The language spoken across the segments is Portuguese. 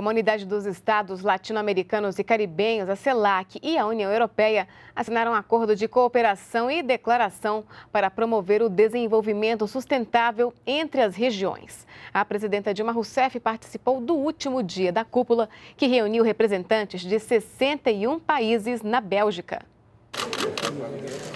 Comunidade dos Estados Latino-Americanos e Caribenhos, a CELAC e a União Europeia assinaram um acordo de cooperação e declaração para promover o desenvolvimento sustentável entre as regiões. A presidenta Dilma Rousseff participou do último dia da cúpula, que reuniu representantes de 61 países na Bélgica.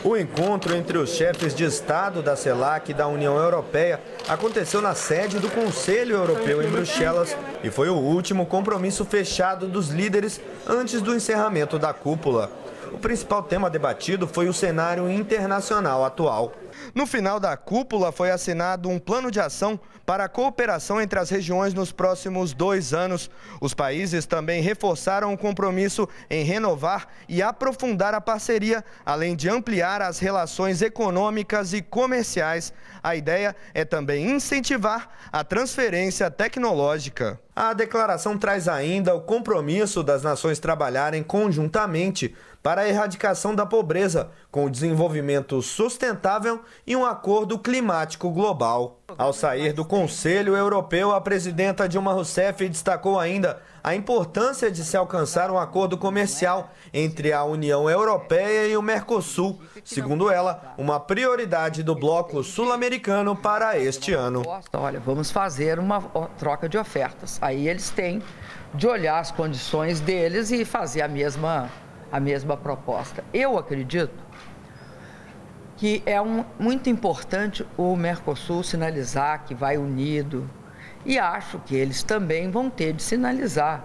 O encontro entre os chefes de Estado da CELAC e da União Europeia aconteceu na sede do Conselho Europeu em Bruxelas e foi o último compromisso fechado dos líderes antes do encerramento da cúpula. O principal tema debatido foi o cenário internacional atual. No final da cúpula foi assinado um plano de ação para a cooperação entre as regiões nos próximos dois anos. Os países também reforçaram o compromisso em renovar e aprofundar a parceria, além de ampliar as relações econômicas e comerciais. A ideia é também incentivar a transferência tecnológica. A declaração traz ainda o compromisso das nações trabalharem conjuntamente para a erradicação da pobreza, com o desenvolvimento sustentável e um acordo climático global. Ao sair do Conselho Europeu, a presidenta Dilma Rousseff destacou ainda a importância de se alcançar um acordo comercial entre a União Europeia e o Mercosul, segundo ela, uma prioridade do bloco sul-americano para este ano. Olha, vamos fazer uma troca de ofertas. Aí eles têm de olhar as condições deles e fazer a mesma, a mesma proposta. Eu acredito que é um, muito importante o Mercosul sinalizar que vai unido. E acho que eles também vão ter de sinalizar.